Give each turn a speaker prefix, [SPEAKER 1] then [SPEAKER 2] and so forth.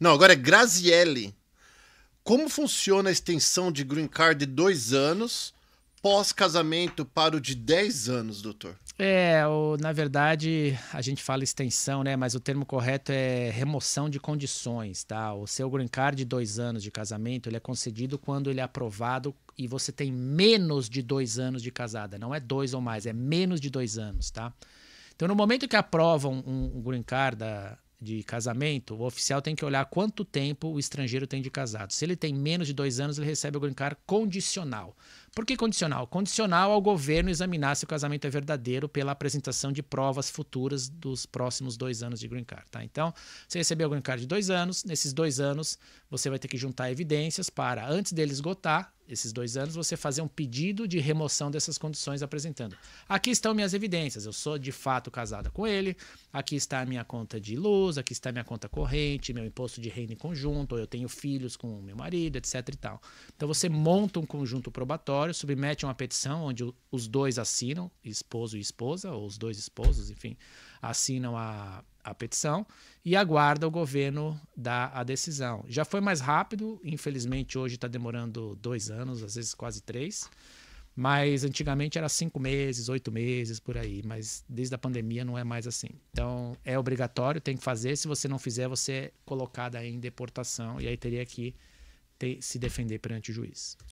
[SPEAKER 1] Não, agora é Graziele. Como funciona a extensão de green card de dois anos pós-casamento para o de 10 anos, doutor?
[SPEAKER 2] É, o, na verdade, a gente fala extensão, né? Mas o termo correto é remoção de condições, tá? O seu green card de dois anos de casamento, ele é concedido quando ele é aprovado e você tem menos de dois anos de casada. Não é dois ou mais, é menos de dois anos, tá? Então, no momento que aprovam um, um green card da, de casamento, o oficial tem que olhar quanto tempo o estrangeiro tem de casado. Se ele tem menos de dois anos, ele recebe o green card condicional. Por que condicional? Condicional ao governo examinar se o casamento é verdadeiro pela apresentação de provas futuras dos próximos dois anos de green card. Tá? Então, você recebeu o green card de dois anos, nesses dois anos você vai ter que juntar evidências para, antes dele esgotar, esses dois anos, você fazer um pedido de remoção dessas condições apresentando. Aqui estão minhas evidências, eu sou de fato casada com ele, aqui está a minha conta de luz, aqui está a minha conta corrente, meu imposto de renda em conjunto, eu tenho filhos com meu marido, etc e tal. Então você monta um conjunto probatório, submete uma petição onde os dois assinam, esposo e esposa, ou os dois esposos, enfim, assinam a a petição e aguarda o governo dar a decisão. Já foi mais rápido, infelizmente hoje está demorando dois anos, às vezes quase três, mas antigamente era cinco meses, oito meses por aí, mas desde a pandemia não é mais assim. Então é obrigatório, tem que fazer. Se você não fizer, você é colocada em deportação e aí teria que ter, se defender perante o juiz.